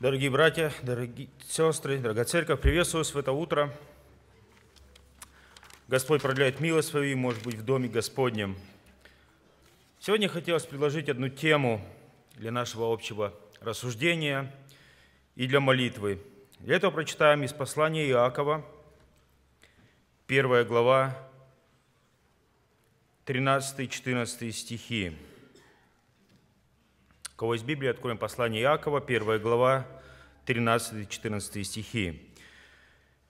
Дорогие братья, дорогие сестры, дорогая церковь, приветствую вас в это утро. Господь продляет милость свою, и, может быть, в Доме Господнем. Сегодня хотелось предложить одну тему для нашего общего рассуждения и для молитвы. Для этого прочитаем из послания Иакова, первая глава, 13-14 стихи. У кого есть Библия, откроем послание Иакова, 1 глава, 13-14 стихи.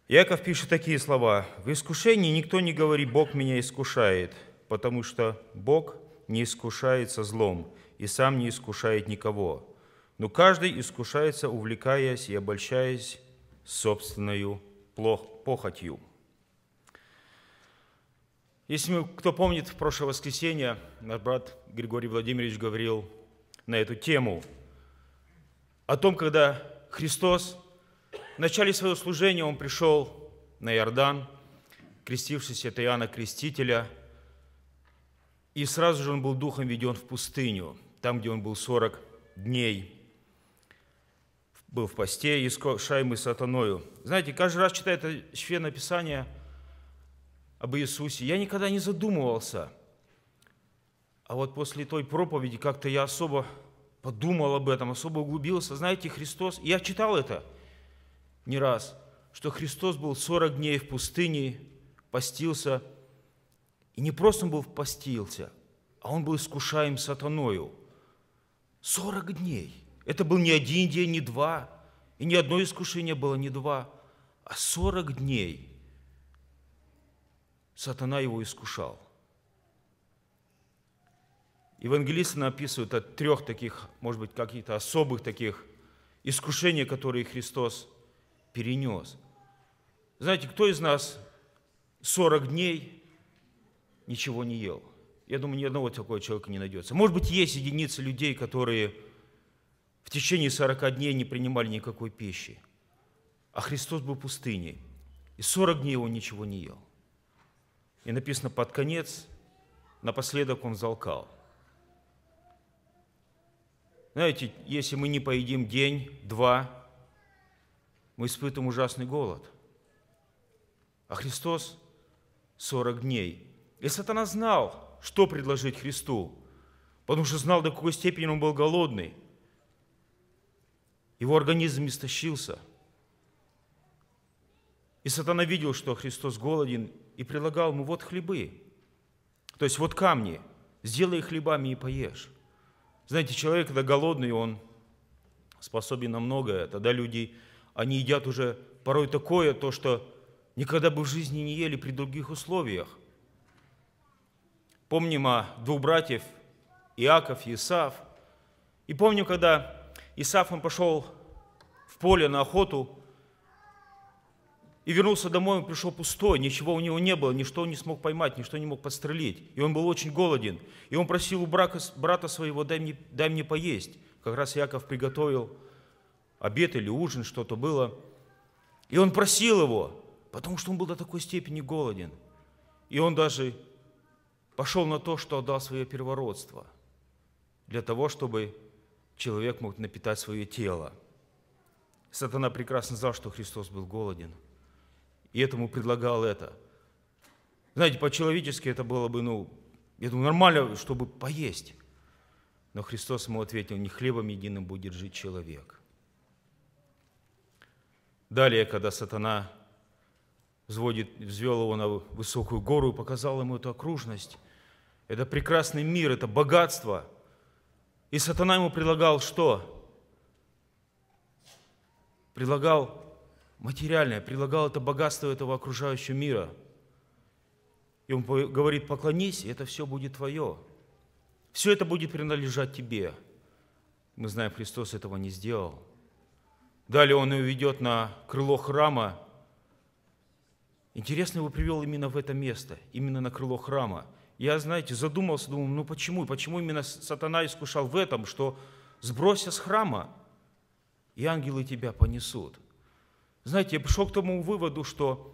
Иаков пишет такие слова. «В искушении никто не говорит, Бог меня искушает, потому что Бог не искушается злом и сам не искушает никого. Но каждый искушается, увлекаясь и обольщаясь собственную похотью». Если кто помнит, в прошлое воскресенье наш брат Григорий Владимирович говорил на эту тему. О том, когда Христос в начале своего служения, Он пришел на Иордан, крестившись от Иоанна Крестителя, и сразу же Он был духом введен в пустыню, там, где Он был 40 дней, был в посте, искушаемый сатаною. Знаете, каждый раз, читая это священное писание об Иисусе, я никогда не задумывался – а вот после той проповеди как-то я особо подумал об этом, особо углубился. Знаете, Христос, я читал это не раз, что Христос был 40 дней в пустыне, постился, и не просто он был постился, а он был искушаем сатаною. 40 дней. Это был не один день, не два, и ни одно искушение было не два, а 40 дней сатана его искушал – Евангелисты описывают от трех таких, может быть, каких-то особых таких искушений, которые Христос перенес. Знаете, кто из нас 40 дней ничего не ел? Я думаю, ни одного такого человека не найдется. Может быть, есть единицы людей, которые в течение 40 дней не принимали никакой пищи. А Христос был пустыней. И 40 дней он ничего не ел. И написано, под конец, напоследок он залкал. Знаете, если мы не поедим день, два, мы испытываем ужасный голод. А Христос 40 дней. И сатана знал, что предложить Христу, потому что знал, до какой степени он был голодный. Его организм истощился. И сатана видел, что Христос голоден, и предлагал ему вот хлебы, то есть вот камни, сделай хлебами и поешь. Знаете, человек, когда голодный, он способен на многое. Тогда люди, они едят уже порой такое, то, что никогда бы в жизни не ели при других условиях. Помним о двух братьев, Иаков и Исаф. И помню, когда Исаф он пошел в поле на охоту, и вернулся домой, он пришел пустой, ничего у него не было, ничто он не смог поймать, ничто не мог подстрелить. И он был очень голоден. И он просил у брака, брата своего, дай мне, дай мне поесть. Как раз Яков приготовил обед или ужин, что-то было. И он просил его, потому что он был до такой степени голоден. И он даже пошел на то, что отдал свое первородство, для того, чтобы человек мог напитать свое тело. Сатана прекрасно знал, что Христос был голоден – и этому предлагал это. Знаете, по-человечески это было бы, ну, я думаю, нормально, чтобы поесть. Но Христос ему ответил, не хлебом единым будет жить человек. Далее, когда сатана взводит, взвел его на высокую гору и показал ему эту окружность, это прекрасный мир, это богатство. И сатана ему предлагал что? Предлагал материальное, предлагал это богатство этого окружающего мира. И он говорит, поклонись, и это все будет твое. Все это будет принадлежать тебе. Мы знаем, Христос этого не сделал. Далее он ведет на крыло храма. Интересно, его привел именно в это место, именно на крыло храма. Я, знаете, задумался, думал, ну почему? Почему именно сатана искушал в этом, что сбросься с храма, и ангелы тебя понесут? Знаете, я пришел к тому выводу, что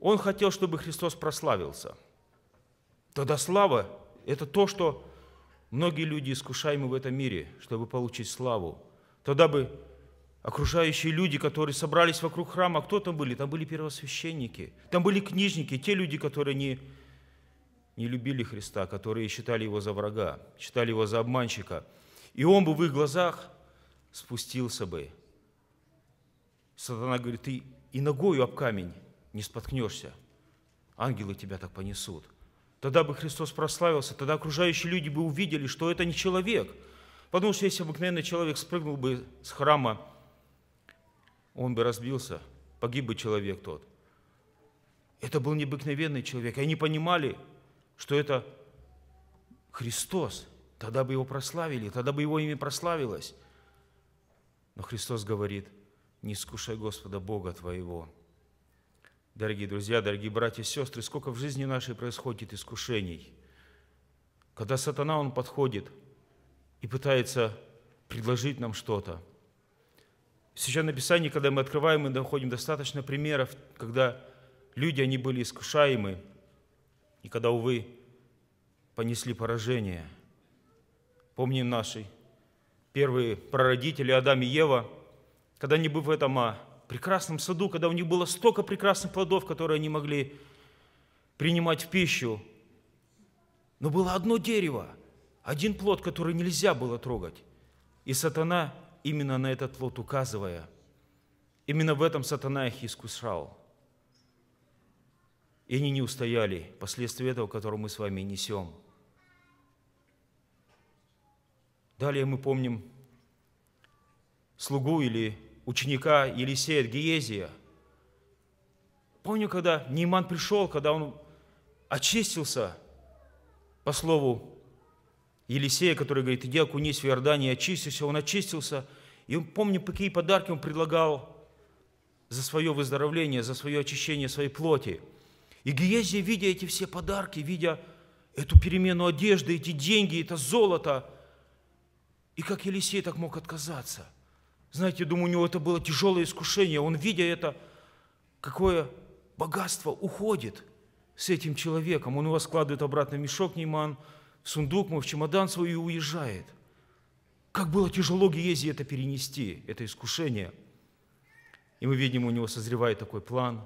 он хотел, чтобы Христос прославился. Тогда слава – это то, что многие люди искушаемы в этом мире, чтобы получить славу. Тогда бы окружающие люди, которые собрались вокруг храма, кто там были? Там были первосвященники, там были книжники, те люди, которые не, не любили Христа, которые считали его за врага, считали его за обманщика. И он бы в их глазах спустился бы Сатана говорит, ты и ногою об камень не споткнешься. Ангелы тебя так понесут. Тогда бы Христос прославился, тогда окружающие люди бы увидели, что это не человек. Потому что если обыкновенный человек спрыгнул бы с храма, он бы разбился, погиб бы человек тот. Это был необыкновенный человек. Они понимали, что это Христос. Тогда бы его прославили, тогда бы его имя прославилось. Но Христос говорит – не искушай Господа Бога твоего». Дорогие друзья, дорогие братья и сестры, сколько в жизни нашей происходит искушений, когда сатана, он подходит и пытается предложить нам что-то. В Священном Писании, когда мы открываем, и находим достаточно примеров, когда люди, они были искушаемы, и когда, увы, понесли поражение. Помним наши первые прародители Адам и Ева – когда они были в этом а, прекрасном саду, когда у них было столько прекрасных плодов, которые они могли принимать в пищу, но было одно дерево, один плод, который нельзя было трогать. И сатана, именно на этот плод указывая, именно в этом сатана их искушал. И они не устояли, последствия этого, которое мы с вами несем. Далее мы помним слугу или ученика Елисея Гиезия. Помню, когда Нейман пришел, когда он очистился, по слову Елисея, который говорит, иди окунись в Иордане, и очистился, он очистился. И он, помню, какие подарки он предлагал за свое выздоровление, за свое очищение своей плоти. И Гиезия, видя эти все подарки, видя эту перемену одежды, эти деньги, это золото, и как Елисей так мог отказаться – знаете, думаю, у него это было тяжелое искушение. Он, видя это, какое богатство уходит с этим человеком. Он его складывает обратно в мешок Нейман, в сундук, в чемодан свой и уезжает. Как было тяжело Гиезе это перенести, это искушение. И мы видим, у него созревает такой план,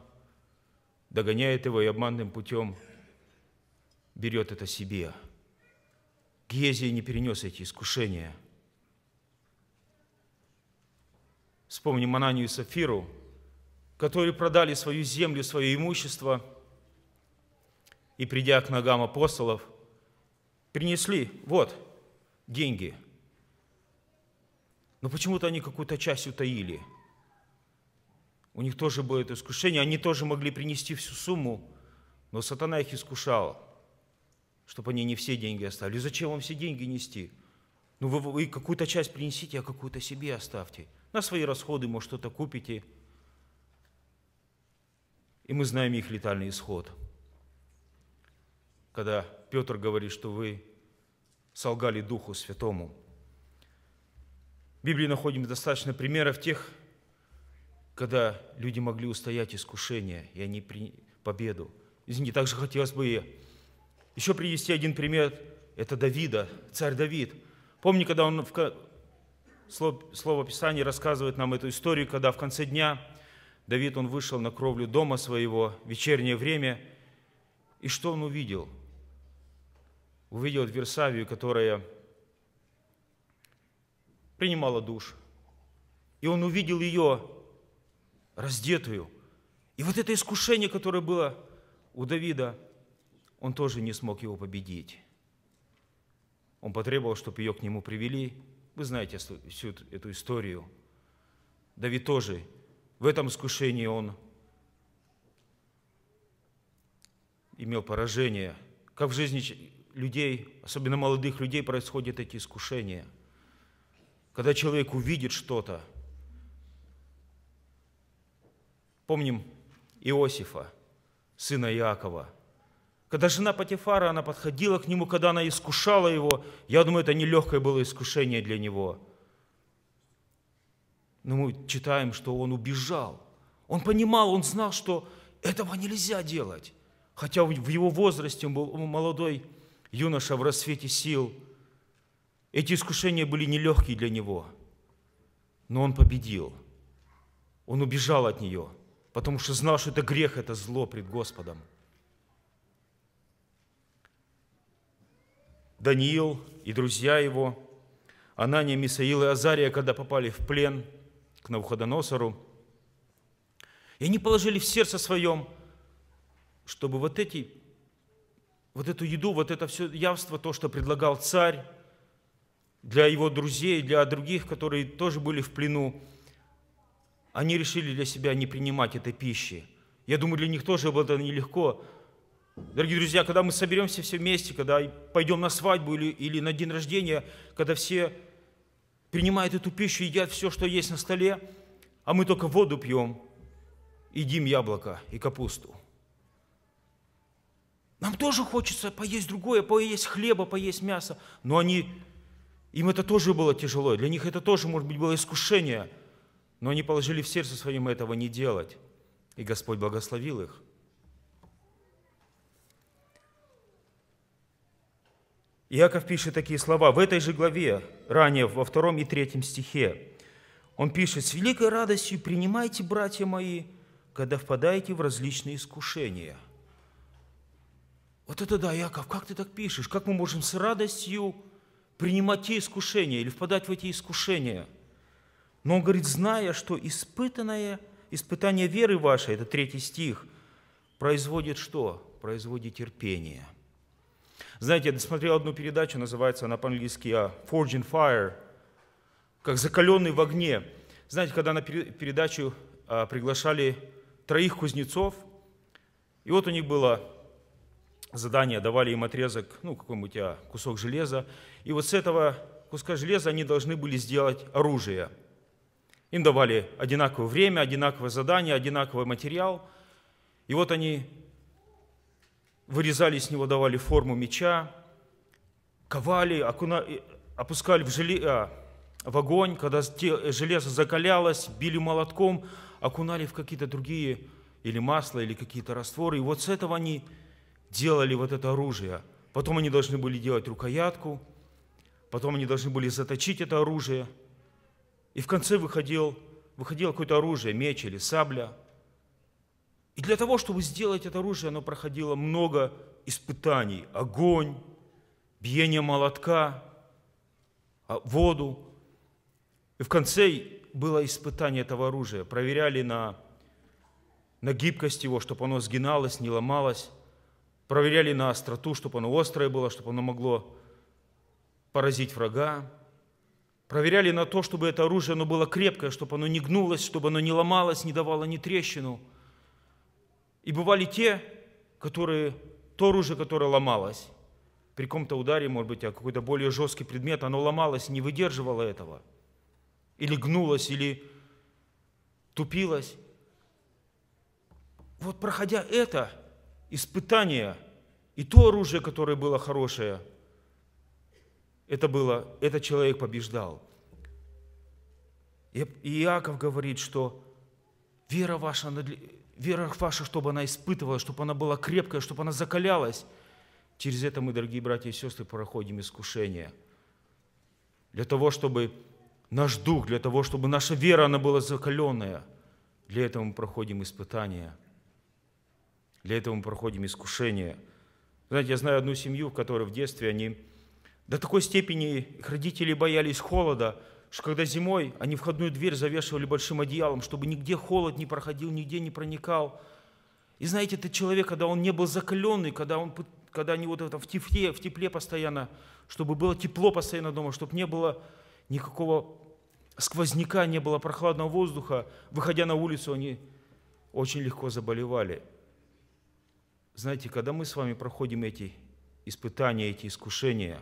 догоняет его и обманным путем берет это себе. Гиезия не перенес эти искушения – Вспомним Ананию и Сафиру, которые продали свою землю, свое имущество и, придя к ногам апостолов, принесли, вот, деньги. Но почему-то они какую-то часть утаили. У них тоже было это искушение, они тоже могли принести всю сумму, но сатана их искушал, чтобы они не все деньги оставили. Зачем вам все деньги нести? Ну вы, вы какую-то часть принесите, а какую-то себе оставьте на свои расходы, может, что-то купите. И мы знаем их летальный исход. Когда Петр говорит, что вы солгали Духу Святому. В Библии находим достаточно примеров тех, когда люди могли устоять искушение, и они при победу. Извините, также хотелось бы еще привести один пример. Это Давида, царь Давид. Помни, когда он Слово Писания рассказывает нам эту историю, когда в конце дня Давид, он вышел на кровлю дома своего, вечернее время, и что он увидел? Увидел Версавию, которая принимала душ. И он увидел ее раздетую. И вот это искушение, которое было у Давида, он тоже не смог его победить. Он потребовал, чтобы ее к нему привели, вы знаете всю эту историю. Давид тоже в этом искушении он имел поражение. Как в жизни людей, особенно молодых людей, происходят эти искушения. Когда человек увидит что-то. Помним Иосифа, сына Иакова – когда жена Патифара, она подходила к нему, когда она искушала его, я думаю, это нелегкое было искушение для него. Но мы читаем, что он убежал. Он понимал, он знал, что этого нельзя делать. Хотя в его возрасте он был молодой юноша в рассвете сил. Эти искушения были нелегкие для него. Но он победил. Он убежал от нее, потому что знал, что это грех, это зло пред Господом. Даниил и друзья его, Анания, Мисаил и Азария, когда попали в плен к Навуходоносору, и они положили в сердце своем, чтобы вот эти, вот эту еду, вот это все явство, то, что предлагал царь для его друзей, для других, которые тоже были в плену, они решили для себя не принимать этой пищи. Я думаю, для них тоже было нелегко, Дорогие друзья, когда мы соберемся все вместе, когда пойдем на свадьбу или, или на день рождения, когда все принимают эту пищу, едят все, что есть на столе, а мы только воду пьем, едим яблоко и капусту. Нам тоже хочется поесть другое, поесть хлеба, поесть мясо, но они, им это тоже было тяжело, для них это тоже, может быть, было искушение, но они положили в сердце своим этого не делать, и Господь благословил их. Иаков пишет такие слова в этой же главе, ранее во втором и третьем стихе. Он пишет, «С великой радостью принимайте, братья мои, когда впадаете в различные искушения». Вот это да, Яков, как ты так пишешь? Как мы можем с радостью принимать те искушения или впадать в эти искушения? Но он говорит, зная, что испытанное, испытание веры вашей, это третий стих, производит что? Производит терпение – знаете, я досмотрел одну передачу, называется она по-английски а, «Forging Fire», как «Закаленный в огне». Знаете, когда на передачу а, приглашали троих кузнецов, и вот у них было задание, давали им отрезок, ну, какой-нибудь а, кусок железа, и вот с этого куска железа они должны были сделать оружие. Им давали одинаковое время, одинаковое задание, одинаковый материал, и вот они вырезали с него, давали форму меча, ковали, окуна... опускали в, желе... а, в огонь, когда железо закалялось, били молотком, окунали в какие-то другие или масло, или какие-то растворы. И вот с этого они делали вот это оружие. Потом они должны были делать рукоятку, потом они должны были заточить это оружие. И в конце выходил, выходило какое-то оружие, меч или сабля – и для того, чтобы сделать это оружие, оно проходило много испытаний. Огонь, биение молотка, а, воду. И в конце было испытание этого оружия. Проверяли на, на гибкость его, чтобы оно сгиналось, не ломалось. Проверяли на остроту, чтобы оно острое было, чтобы оно могло поразить врага. Проверяли на то, чтобы это оружие оно было крепкое, чтобы оно не гнулось, чтобы оно не ломалось, не давало ни трещину – и бывали те, которые, то оружие, которое ломалось, при каком-то ударе, может быть, а какой-то более жесткий предмет, оно ломалось, не выдерживало этого. Или гнулось, или тупилось. Вот проходя это испытание, и то оружие, которое было хорошее, это было, этот человек побеждал. И Иаков говорит, что вера ваша вера ваша, чтобы она испытывала, чтобы она была крепкая, чтобы она закалялась. Через это мы, дорогие братья и сестры, проходим искушение. Для того, чтобы наш дух, для того, чтобы наша вера, она была закаленная. Для этого мы проходим испытания. Для этого мы проходим искушение. Знаете, я знаю одну семью, в которой в детстве они до такой степени их родители боялись холода – что когда зимой они входную дверь завешивали большим одеялом, чтобы нигде холод не проходил, нигде не проникал. И знаете, этот человек, когда он не был закаленный, когда, он, когда они вот это в тепле, в тепле постоянно, чтобы было тепло постоянно дома, чтобы не было никакого сквозняка, не было прохладного воздуха, выходя на улицу, они очень легко заболевали. Знаете, когда мы с вами проходим эти испытания, эти искушения,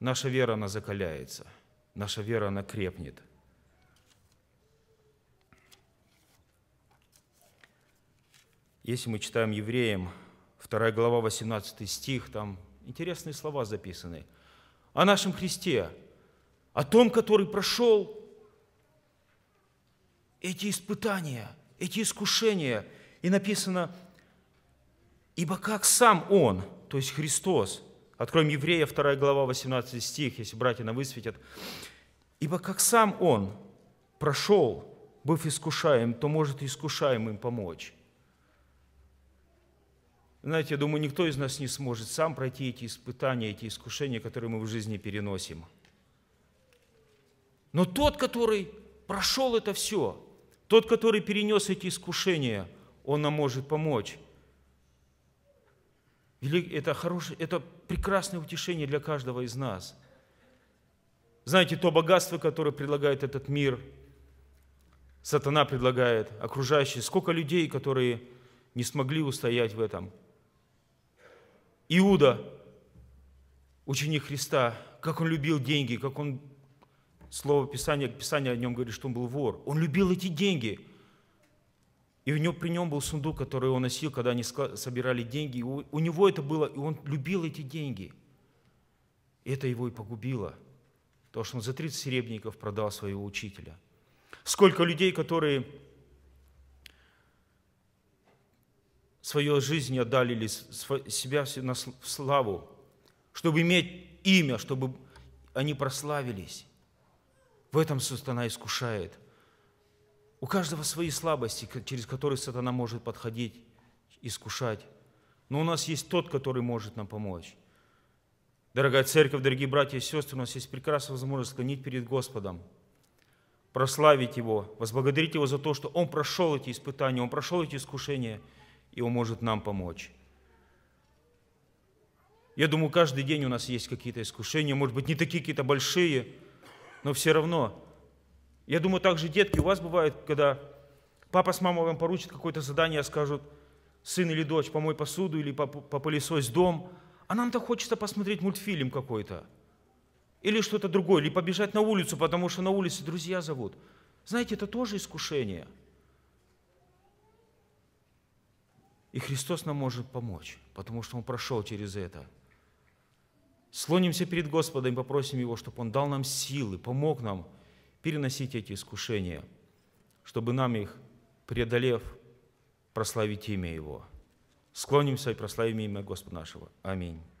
наша вера, она закаляется – наша вера, она крепнет. Если мы читаем Евреям, 2 глава, 18 стих, там интересные слова записаны. О нашем Христе, о том, который прошел эти испытания, эти искушения. И написано, ибо как сам Он, то есть Христос, Откроем Еврея, 2 глава, 18 стих, если братья нам высветят. «Ибо как сам он прошел, быв искушаем, то может искушаемым помочь». Знаете, я думаю, никто из нас не сможет сам пройти эти испытания, эти искушения, которые мы в жизни переносим. Но тот, который прошел это все, тот, который перенес эти искушения, он нам может помочь. Это, хорошее, это прекрасное утешение для каждого из нас. Знаете, то богатство, которое предлагает этот мир, сатана предлагает, окружающие, сколько людей, которые не смогли устоять в этом. Иуда, ученик Христа, как он любил деньги, как он, слово Писания, Писание о нем говорит, что он был вор. Он любил эти деньги – и у него, при нем был сундук, который он носил, когда они собирали деньги. у, у него это было, и он любил эти деньги. И это его и погубило. То, что он за 30 серебряников продал своего учителя. Сколько людей, которые свою жизнь отдали или себя в славу, чтобы иметь имя, чтобы они прославились. В этом сатана искушает – у каждого свои слабости, через которые сатана может подходить, искушать. Но у нас есть тот, который может нам помочь. Дорогая церковь, дорогие братья и сестры, у нас есть прекрасная возможность склонить перед Господом, прославить Его, возблагодарить Его за то, что Он прошел эти испытания, Он прошел эти искушения, и Он может нам помочь. Я думаю, каждый день у нас есть какие-то искушения, может быть, не такие какие-то большие, но все равно я думаю, также детки у вас бывают, когда папа с мамой вам поручат какое-то задание, скажут, сын или дочь, помой посуду или попылесось дом, а нам-то хочется посмотреть мультфильм какой-то или что-то другое, или побежать на улицу, потому что на улице друзья зовут. Знаете, это тоже искушение. И Христос нам может помочь, потому что Он прошел через это. Слонимся перед Господом и попросим Его, чтобы Он дал нам силы, помог нам – переносить эти искушения, чтобы нам их, преодолев, прославить имя Его. Склонимся и прославим имя Господа нашего. Аминь.